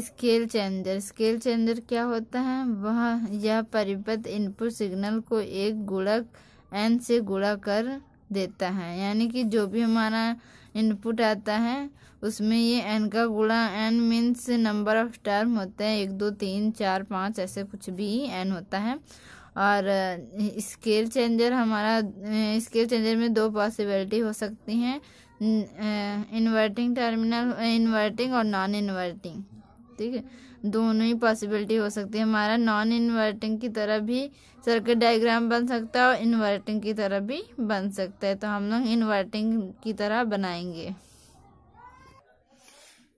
scale changer scale changer क्या होता है वह यह परिपथ इनपुट सिग्नल को एक गुणक एन से गुणा कर देता है यानी कि जो भी हमारा इनपुट आता है उसमें ये एन का गुणा N means number of term होते हैं एक दो तीन चार पाँच ऐसे कुछ भी एन होता है और स्केल चेंजर हमारा स्केल चेंजर में दो पॉसिबिलिटी हो सकती हैं इन्वर्टिंग टर्मिनल इन्वर्टिंग और नॉन इन्वर्टिंग ठीक है दोनों ही पॉसिबिलिटी हो सकती है हमारा नॉन इन्वर्टिंग की तरह भी सर्किट डायग्राम बन सकता है और इन्वर्टिंग की तरह भी बन सकता है तो हम लोग इन्वर्टिंग की तरह बनाएंगे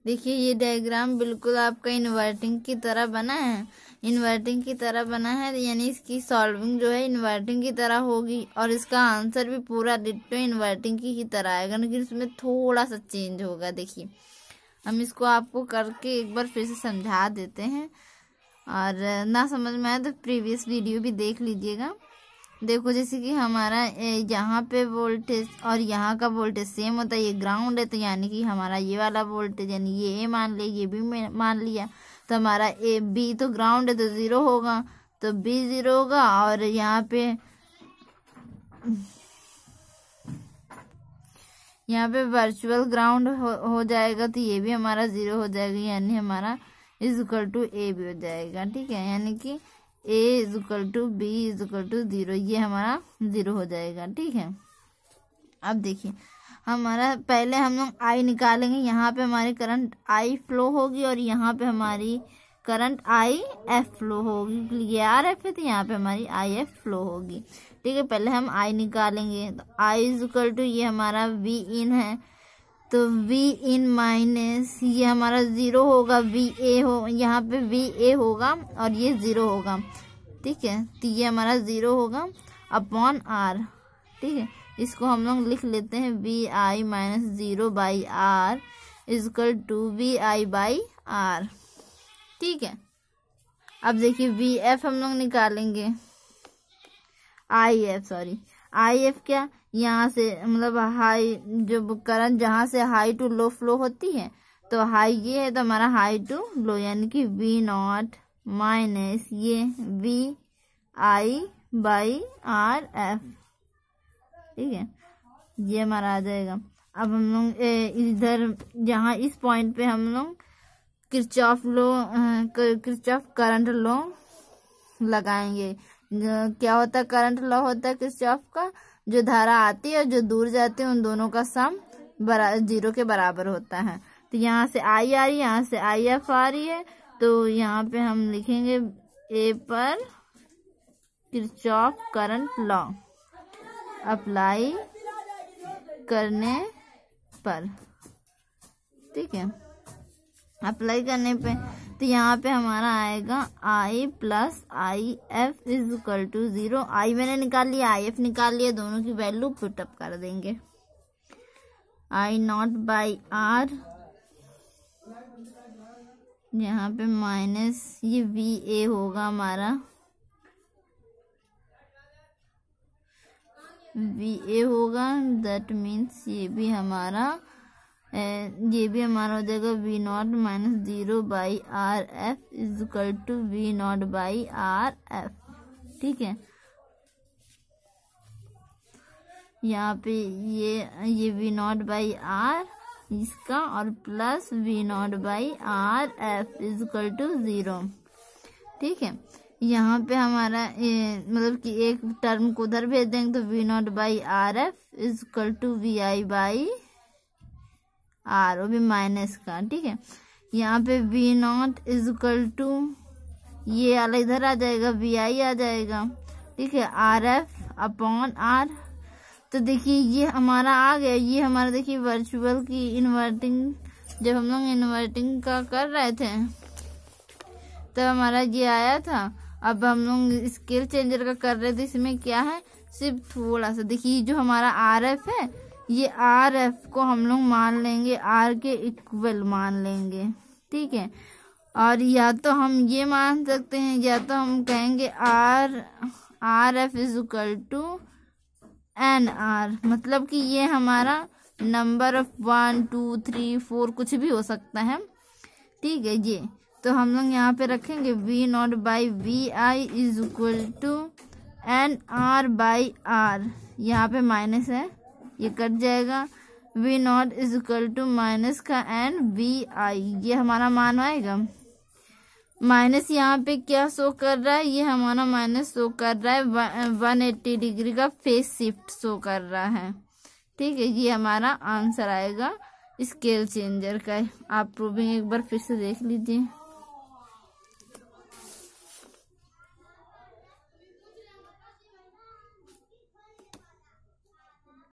देखिए ये डायग्राम बिल्कुल आपका इन्वर्टिंग की तरह बना है इन्वर्टिंग की तरह बना है यानी इसकी सॉल्विंग जो है इन्वर्टिंग की तरह होगी और इसका आंसर भी पूरा डिटो इन्वर्टिंग की ही तरह आएगा लेकिन इसमें थोड़ा सा चेंज होगा देखिए हम इसको आपको करके एक बार फिर से समझा देते हैं और ना समझ में आए तो प्रीवियस वीडियो भी देख लीजिएगा देखो जैसे कि हमारा यहाँ पे वोल्टेज और यहाँ का वोल्टेज सेम होता है ये ग्राउंड है तो यानी कि हमारा ये वाला वोल्टेज यानी ये ए मान लिया ये भी मान लिया तो हमारा ए बी तो ग्राउंड है तो ज़ीरो होगा तो बी ज़ीरो होगा और यहाँ पे यहाँ पे वर्चुअल ग्राउंड हो, हो जाएगा तो ये भी हमारा ज़ीरो हो जाएगा यानी हमारा इज इक्वल टू ए भी हो जाएगा ठीक है यानी कि A is equal to B is equal to zero ये हमारा ज़ीरो हो जाएगा ठीक है अब देखिए हमारा पहले हम लोग आई निकालेंगे यहाँ पे हमारी करंट आई फ्लो होगी और यहाँ पे हमारी करंट आई एफ फ्लो होगी ये आर एफ है तो यहाँ पे हमारी आई एफ फ्लो होगी ठीक है पहले हम आई निकालेंगे तो आई इजल टू ये हमारा वी इन है तो वी इन माइनस ये हमारा ज़ीरो होगा वी ए हो यहाँ पे वी ए होगा और ये ज़ीरो होगा ठीक है तो ये हमारा ज़ीरो होगा अपॉन आर ठीक है इसको हम लोग लिख लेते हैं V I minus zero by R is equal to V I by R ठीक है अब देखिए वी एफ हम लोग निकालेंगे I F sorry I F क्या यहाँ से मतलब हाई जो करंट जहाँ से हाई टू लो फ्लो होती है तो हाई ये है तो हमारा हाई टू लो यानी कि वी नॉट माइनस ये V I by R F ठीक है ये हमारा आ जाएगा अब हम लोग इधर जहाँ इस पॉइंट पे हम लोग Kirchhoff law Kirchhoff current law लगाएंगे क्या होता है करंट लॉ होता है ऑफ का जो धारा आती है और जो दूर जाती है उन दोनों का सम जीरो के बराबर होता है तो यहाँ से आई आ रही है यहाँ से आई एफ आ रही है तो यहाँ पे हम लिखेंगे ए पर ऑफ करंट लॉ अप्लाई करने पर ठीक है अप्लाई करने पे तो यहाँ पे हमारा आएगा I plus I F is equal to zero I मैंने निकाल लिया आई एफ निकाल लिया दोनों की वैल्यू पुटअप कर देंगे आई नॉट बाई आर यहाँ पे माइनस ये वी ए होगा हमारा वी ए होगा दैट मीन्स ये भी हमारा ये भी हमारा हो जाएगा V not minus zero by R F is equal to V not by R F ठीक है यहाँ पे ये ये वी नॉट बाई आर इसका और plus V not by R F is equal to zero ठीक है यहाँ पे हमारा मतलब कि एक टर्म को उधर भेज देंगे तो V not by R F is equal to V I by R वो भी माइनस का ठीक है यहाँ पे V not is equal to ये वाला इधर आ जाएगा वी आई आ जाएगा ठीक है आर एफ अपॉन आर तो देखिए ये हमारा आ गया ये हमारा देखिए वर्चुअल की इन्वर्टिंग जब हम लोग इन्वर्टिंग का कर रहे थे तब तो हमारा ये आया था अब हम लोग स्केल चेंजर का कर रहे थे इसमें क्या है सिर्फ थोड़ा सा देखिए जो हमारा आर एफ है ये आर एफ को हम लोग मान लेंगे आर के इक्वल मान लेंगे ठीक है और या तो हम ये मान सकते हैं या तो हम कहेंगे R R F is equal to N R मतलब कि ये हमारा number of one two three four कुछ भी हो सकता है ठीक है ये तो हम लोग यहाँ पे रखेंगे V not by V I is equal to N R by R यहाँ पे माइनस है ये कट जाएगा V not is equal to minus का एंड वी आई ये हमारा मान आएगा माइनस यहाँ पे क्या शो कर रहा है ये हमारा माइनस शो कर रहा है वन एट्टी डिग्री का फेस शिफ्ट शो कर रहा है ठीक है ये हमारा आंसर आएगा स्केल चेंजर का आप प्रूविंग एक बार फिर से देख लीजिए